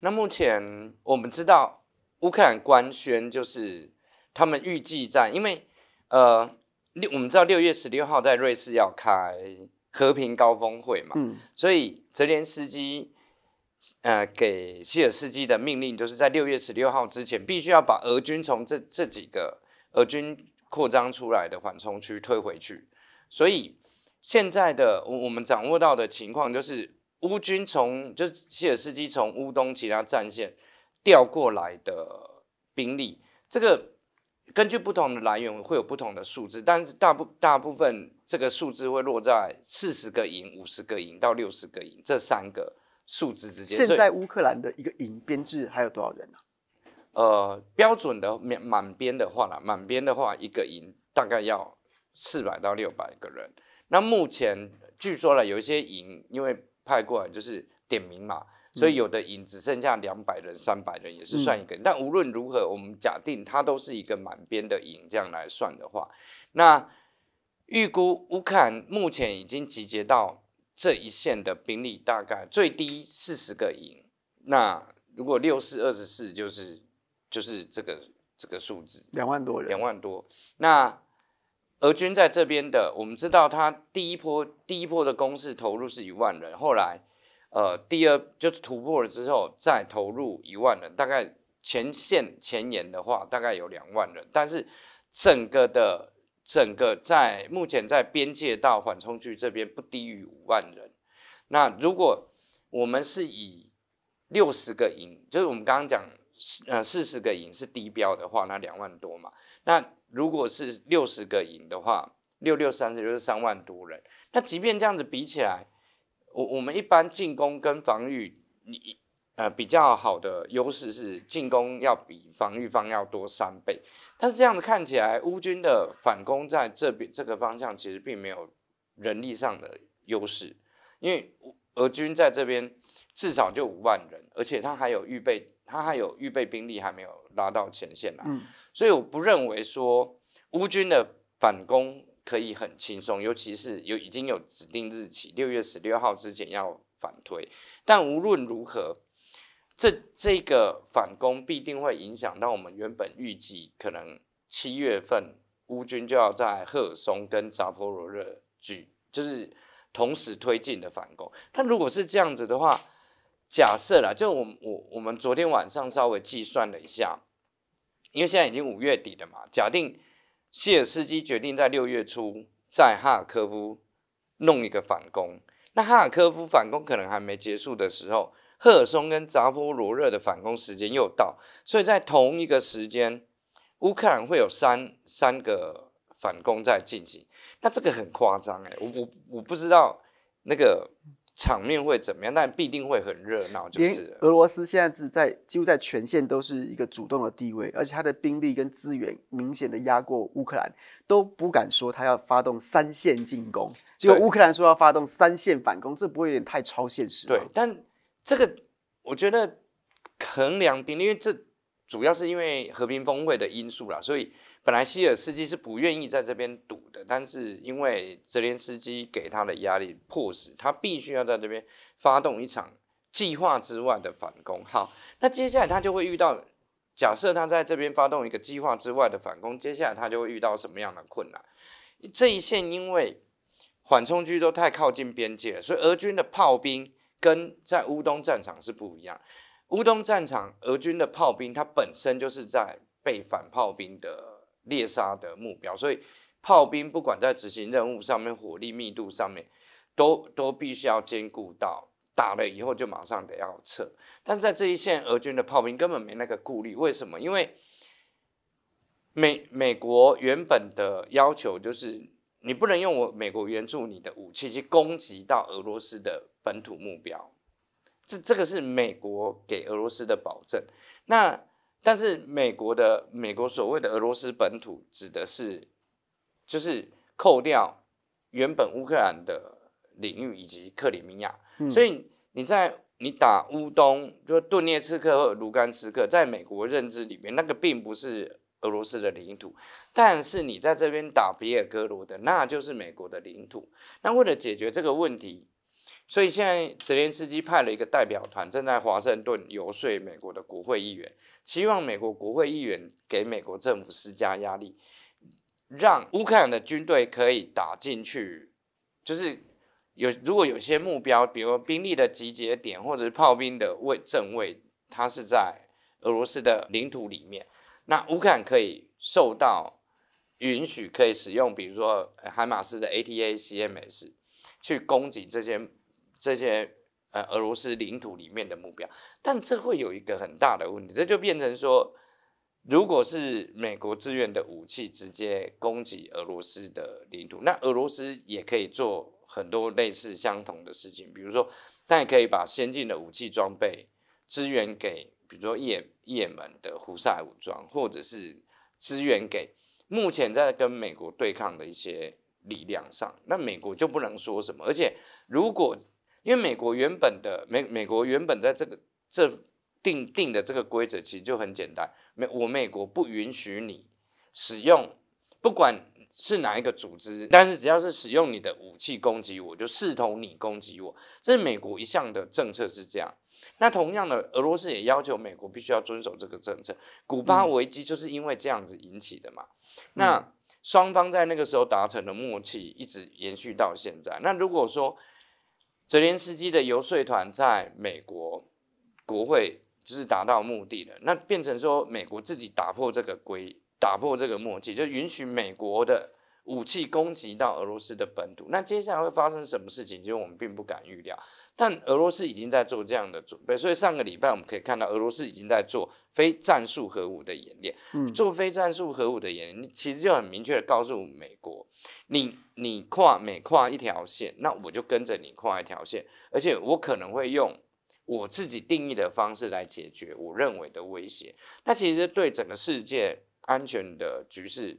那目前我们知道，乌克兰官宣就是他们预计在，因为，呃，六，我们知道六月十六号在瑞士要开和平高峰会嘛，嗯，所以泽连斯基，呃，给希尔斯基的命令就是在六月十六号之前，必须要把俄军从这这几个俄军扩张出来的缓冲区退回去。所以现在的我我们掌握到的情况就是。乌军从就是切尔斯基从乌东其他战线调过来的兵力，这个根据不同的来源会有不同的数字，但是大部大部分这个数字会落在四十个营、五十个营到六十个营这三个数字之间。现在乌克兰的一个营编制还有多少人呢？呃，标准的满满编的话了，满编的话一个营大概要四百到六百个人。那目前据说呢，有一些营因为派过来就是点名嘛，所以有的营只剩下两百人、三百人，也是算一个。但无论如何，我们假定它都是一个满编的营，这样来算的话，那预估乌克兰目前已经集结到这一线的兵力，大概最低四十个营。那如果六四二十四，就是就是这个这个数字，两万多人，两万多。那俄军在这边的，我们知道他第一波第一波的攻势投入是一万人，后来，呃，第二就是突破了之后再投入一万人，大概前线前沿的话大概有两万人，但是整个的整个在目前在边界到缓冲区这边不低于五万人。那如果我们是以六十个营，就是我们刚刚讲四呃四十个营是低标的话，那两万多嘛，那。如果是六十个营的话，六六三十是三万多人。那即便这样子比起来，我我们一般进攻跟防御，你呃比较好的优势是进攻要比防御方要多三倍。但是这样子看起来，乌军的反攻在这边这个方向其实并没有人力上的优势，因为俄军在这边至少就五万人，而且他还有预备。他还有预备兵力还没有拉到前线来，所以我不认为说乌军的反攻可以很轻松，尤其是有已经有指定日期，六月十六号之前要反推。但无论如何，这这个反攻必定会影响到我们原本预计可能七月份乌军就要在赫尔松跟扎波罗热举就是同时推进的反攻。但如果是这样子的话，假设啦，就我我我们昨天晚上稍微计算了一下，因为现在已经五月底了嘛。假定谢尔斯基决定在六月初在哈尔科夫弄一个反攻，那哈尔科夫反攻可能还没结束的时候，赫尔松跟扎波罗热的反攻时间又到，所以在同一个时间，乌克兰会有三三个反攻在进行，那这个很夸张哎，我我我不知道那个。场面会怎么样？但必定会很热闹，就是。俄罗斯现在是在几乎在全线都是一个主动的地位，而且他的兵力跟资源明显的压过乌克兰，都不敢说他要发动三线进攻。结果乌克兰说要发动三线反攻，这不会有点太超现实？对，但这个我觉得衡量兵，因为这。主要是因为和平峰会的因素啦，所以本来希尔斯基是不愿意在这边赌的，但是因为泽连斯基给他的压力，迫使他必须要在这边发动一场计划之外的反攻。好，那接下来他就会遇到，假设他在这边发动一个计划之外的反攻，接下来他就会遇到什么样的困难？这一线因为缓冲区都太靠近边界了，所以俄军的炮兵跟在乌东战场是不一样。乌东战场，俄军的炮兵它本身就是在被反炮兵的猎杀的目标，所以炮兵不管在执行任务上面、火力密度上面，都都必须要兼顾到打了以后就马上得要撤。但在这一线，俄军的炮兵根本没那个顾虑，为什么？因为美美国原本的要求就是，你不能用我美国援助你的武器去攻击到俄罗斯的本土目标。这这个是美国给俄罗斯的保证，那但是美国的美国所谓的俄罗斯本土指的是，就是扣掉原本乌克兰的领域以及克里米亚，所以你在你打乌东，就顿涅茨克或卢甘斯克，在美国认知里面那个并不是俄罗斯的领土，但是你在这边打比尔格罗的，那就是美国的领土。那为了解决这个问题。所以现在泽连斯基派了一个代表团，正在华盛顿游说美国的国会议员，希望美国国会议员给美国政府施加压力，让乌克兰的军队可以打进去。就是有如果有些目标，比如兵力的集结点，或者是炮兵的位阵位，它是在俄罗斯的领土里面，那乌克兰可以受到允许，可以使用，比如说海马斯的 A T A C M s 去攻击这些。这些呃，俄罗斯领土里面的目标，但这会有一个很大的问题，这就变成说，如果是美国自愿的武器直接攻击俄罗斯的领土，那俄罗斯也可以做很多类似相同的事情，比如说，他也可以把先进的武器装备支援给，比如说也也门的胡塞武装，或者是支援给目前在跟美国对抗的一些力量上，那美国就不能说什么，而且如果。因为美国原本的美，美国原本在这个这定定的这个规则其实就很简单，美我美国不允许你使用，不管是哪一个组织，但是只要是使用你的武器攻击我，就视同你攻击我。这是美国一项的政策是这样。那同样的，俄罗斯也要求美国必须要遵守这个政策。古巴危机就是因为这样子引起的嘛。那双方在那个时候达成的默契，一直延续到现在。那如果说，泽连斯基的游说团在美国国会就是达到目的了，那变成说美国自己打破这个规，打破这个默契，就允许美国的。武器攻击到俄罗斯的本土，那接下来会发生什么事情？其实我们并不敢预料，但俄罗斯已经在做这样的准备。所以上个礼拜我们可以看到，俄罗斯已经在做非战术核武的演练。嗯，做非战术核武的演练，其实就很明确的告诉美国：你你跨每跨一条线，那我就跟着你跨一条线，而且我可能会用我自己定义的方式来解决我认为的威胁。那其实对整个世界安全的局势。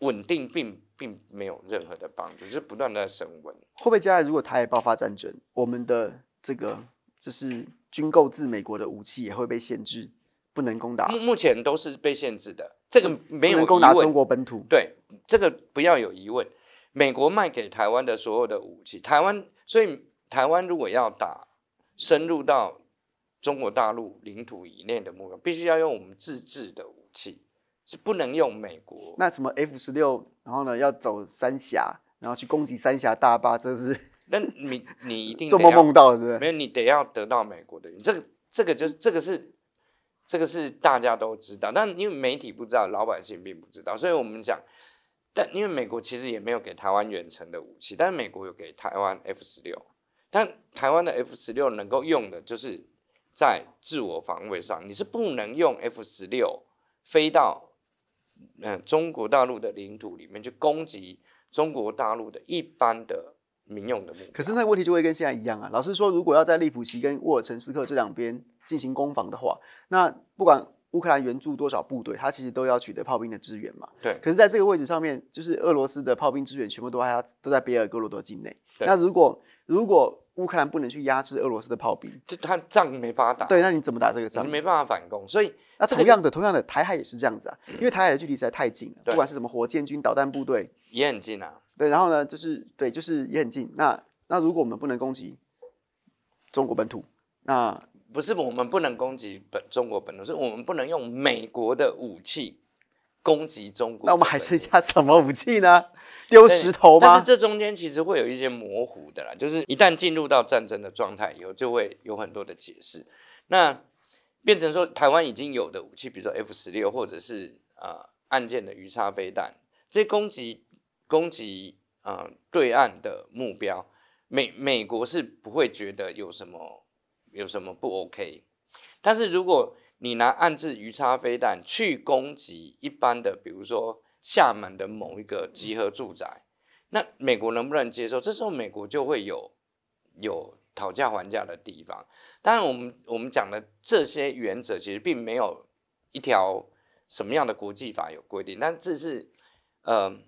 稳定并并没有任何的帮助，是不断的升温。会不会将来如果台海爆发战争，我们的这个就是军购自美国的武器也会被限制，不能攻打？目目前都是被限制的，这个没有攻打中国本土对这个不要有疑问。美国卖给台湾的所有的武器，台湾所以台湾如果要打深入到中国大陆领土以内的目标，必须要用我们自制的武器。不能用美国，那什么 F 十六，然后呢，要走三峡，然后去攻击三峡大坝，这是？那你你一定做梦梦到是不是？没有，你得要得到美国的，这个这个就是这个是这个是大家都知道，但因为媒体不知道，老百姓并不知道，所以我们讲，但因为美国其实也没有给台湾远程的武器，但是美国有给台湾 F 十六，但台湾的 F 十六能够用的就是在自我防卫上，你是不能用 F 十六飞到。嗯，中国大陆的领土里面去攻击中国大陆的一般的民用的可是那个问题就会跟现在一样啊。老师说，如果要在利普奇跟沃尔岑斯克这两边进行攻防的话，那不管乌克兰援助多少部队，它其实都要取得炮兵的支援嘛。对。可是在这个位置上面，就是俄罗斯的炮兵支援全部都还要都在比尔格罗德境内。那如果如果乌克兰不能去压制俄罗斯的炮兵，就他仗没法打。对，那你怎么打这个仗？你没办法反攻，所以那同样的，同样的，台海也是这样子啊，因为台海的距离实在太近了。不管是什么火箭军导弹部队，也很近啊。对，然后呢，就是对，就是也很近。那那如果我们不能攻击中国本土，那不是我们不能攻击本中国本土，是我们不能用美国的武器。攻击中国，那我们还剩下什么武器呢？丢石头吗？但是这中间其实会有一些模糊的啦，就是一旦进入到战争的状态以后，就会有很多的解释。那变成说，台湾已经有的武器，比如说 F 十六，或者是啊，岸舰的鱼叉飞弹，这攻击攻击啊对岸的目标，美美国是不会觉得有什么有什么不 OK，但是如果你拿暗自鱼叉飞弹去攻击一般的，比如说厦门的某一个集合住宅，那美国能不能接受？这时候美国就会有有讨价还价的地方。当然，我们我们讲的这些原则其实并没有一条什么样的国际法有规定，但这是呃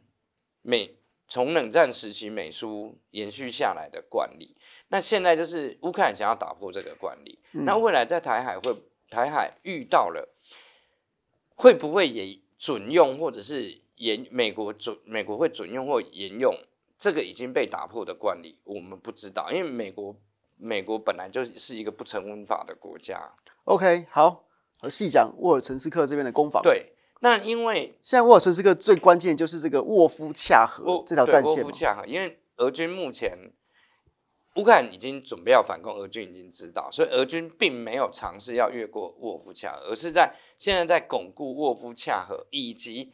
美从冷战时期美苏延续下来的惯例。那现在就是乌克兰想要打破这个惯例，那未来在台海会？台海遇到了，会不会也准用，或者是沿美国准美国会准用或延用这个已经被打破的惯例，我们不知道，因为美国美国本来就是一个不成文法的国家。OK，好好细讲沃尔岑斯克这边的攻防。对，那因为现在沃尔岑斯克最关键就是这个沃夫恰河这条战线因为俄军目前。乌克兰已经准备要反攻，俄军已经知道，所以俄军并没有尝试要越过沃夫恰河，而是在现在在巩固沃夫恰河，以及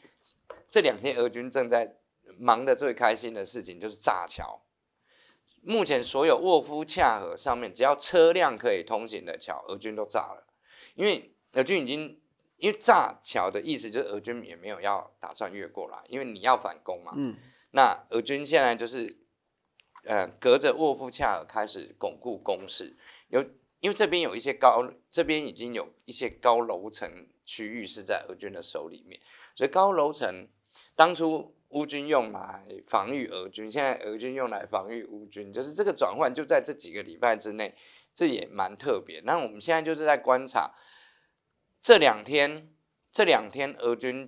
这两天俄军正在忙的最开心的事情就是炸桥。目前所有沃夫恰河上面只要车辆可以通行的桥，俄军都炸了，因为俄军已经因为炸桥的意思就是俄军也没有要打算越过来，因为你要反攻嘛。嗯。那俄军现在就是。呃，隔着沃夫恰尔开始巩固攻势，有因为这边有一些高，这边已经有一些高楼层区域是在俄军的手里面，所以高楼层当初乌军用来防御俄军，现在俄军用来防御乌军，就是这个转换就在这几个礼拜之内，这也蛮特别。那我们现在就是在观察这两天，这两天俄军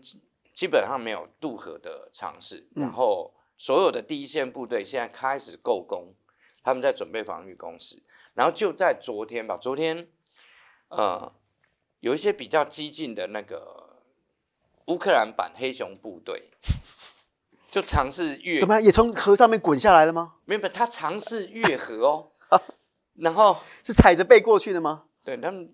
基本上没有渡河的尝试，然后。所有的第一线部队现在开始构工，他们在准备防御工事。然后就在昨天吧，昨天呃，有一些比较激进的那个乌克兰版黑熊部队，就尝试越怎么样，也从河上面滚下来了吗？没有，他尝试越河哦。然后是踩着背过去的吗？对他们，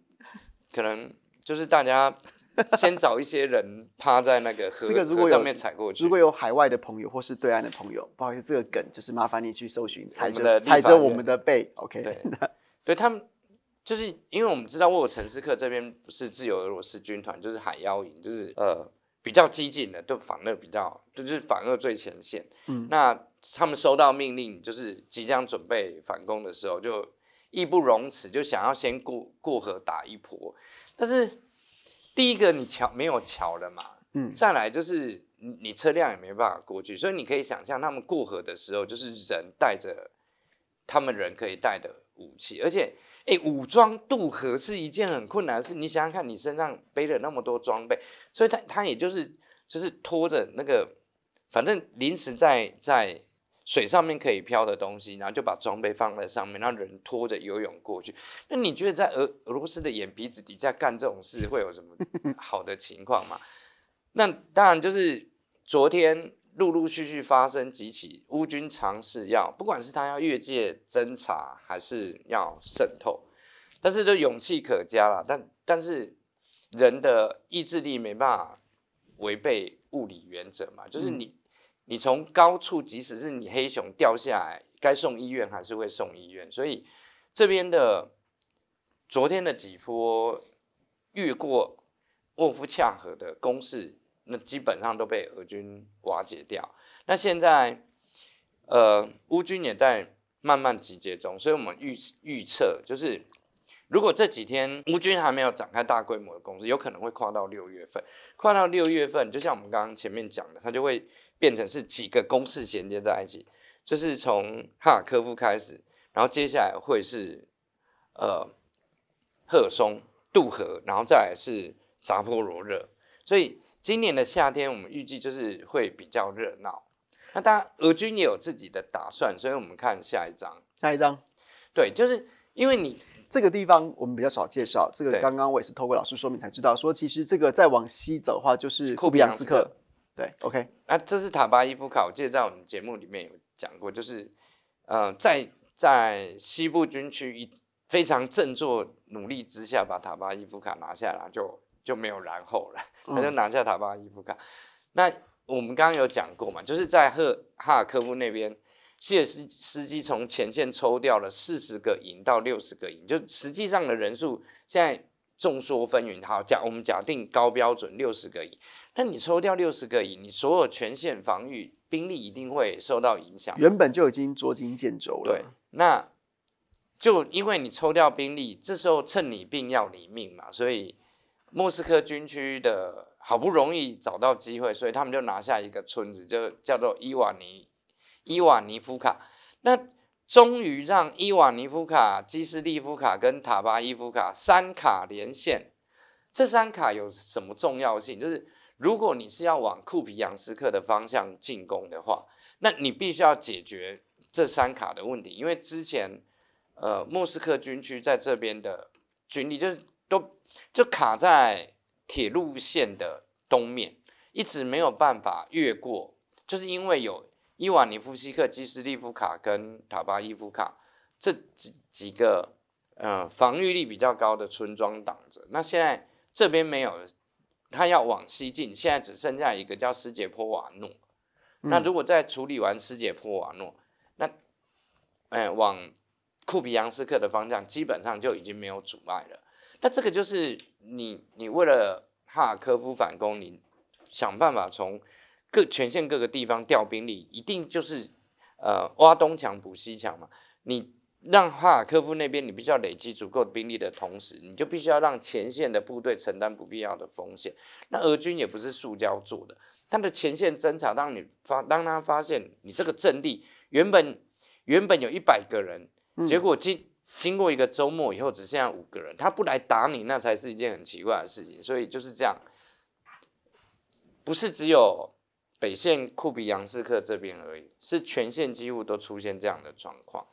可能就是大家。先找一些人趴在那个河上面踩过去。如果有海外的朋友或是对岸的朋友，不好意思，这个梗就是麻烦你去搜寻，踩着踩着我们的背。OK，对，对，他们就是因为我们知道，沃城市克这边不是自由俄罗斯军团，就是海妖营，就是呃比较激进的，都反而比较，就是反而最前线。嗯，那他们收到命令，就是即将准备反攻的时候，就义不容辞，就想要先过过河打一波，但是。第一个，你桥没有桥了嘛？嗯，再来就是你车辆也没办法过去，所以你可以想象他们过河的时候，就是人带着他们人可以带的武器，而且，哎，武装渡河是一件很困难的事。你想想看，你身上背了那么多装备，所以他他也就是就是拖着那个，反正临时在在。水上面可以漂的东西，然后就把装备放在上面，让人拖着游泳过去。那你觉得在俄俄罗斯的眼皮子底下干这种事会有什么 好的情况吗？那当然就是昨天陆陆续续发生几起乌军尝试要，不管是他要越界侦查还是要渗透，但是就勇气可嘉了。但但是人的意志力没办法违背物理原则嘛，就是你。你从高处，即使是你黑熊掉下来，该送医院还是会送医院。所以，这边的昨天的几波越过沃夫恰河的攻势，那基本上都被俄军瓦解掉。那现在，呃，乌军也在慢慢集结中。所以，我们预预测就是，如果这几天乌军还没有展开大规模的攻势，有可能会跨到六月份。跨到六月份，就像我们刚刚前面讲的，他就会。变成是几个公式衔接在一起，就是从哈尔科夫开始，然后接下来会是呃赫松渡河，然后再来是扎波罗热，所以今年的夏天我们预计就是会比较热闹。那当然俄军也有自己的打算，所以我们看下一章。下一章，对，就是因为你这个地方我们比较少介绍，这个刚刚我也是透过老师说明才知道，说其实这个再往西走的话就是库比扬斯克。对，OK，那这是塔巴伊夫卡，我记得在我们节目里面有讲过，就是，呃，在在西部军区一非常振作努力之下，把塔巴伊夫卡拿下来，就就没有然后了，他就拿下塔巴伊夫卡。那我们刚刚有讲过嘛，就是在赫哈尔科夫那边，谢斯斯基从前线抽调了四十个营到六十个营，就实际上的人数现在。众说纷纭。好，假我们假定高标准六十个亿，那你抽掉六十个亿，你所有全线防御兵力一定会受到影响。原本就已经捉襟见肘了。对，那就因为你抽掉兵力，这时候趁你病要你命嘛，所以莫斯科军区的好不容易找到机会，所以他们就拿下一个村子，就叫做伊瓦尼伊瓦尼夫卡。那终于让伊瓦尼夫卡、基斯利夫卡跟塔巴伊夫卡三卡连线。这三卡有什么重要性？就是如果你是要往库皮扬斯克的方向进攻的话，那你必须要解决这三卡的问题。因为之前，呃，莫斯科军区在这边的军力就是都就卡在铁路线的东面，一直没有办法越过，就是因为有。伊瓦尼夫西克、基斯利夫卡跟塔巴伊夫卡这几几个呃防御力比较高的村庄挡着。那现在这边没有，他要往西进，现在只剩下一个叫斯捷波瓦诺。那如果再处理完斯捷波瓦诺，那哎往库皮扬斯克的方向，基本上就已经没有阻碍了。那这个就是你你为了哈尔科夫反攻，你想办法从。各全线各个地方调兵力，一定就是，呃，挖东墙补西墙嘛。你让哈尔科夫那边，你必须要累积足够兵力的同时，你就必须要让前线的部队承担不必要的风险。那俄军也不是塑胶做的，他的前线侦察让你发，当他发现你这个阵地原本原本有一百个人，结果经经过一个周末以后只剩下五个人，他不来打你，那才是一件很奇怪的事情。所以就是这样，不是只有。北线库比扬斯克这边而已，是全线几乎都出现这样的状况。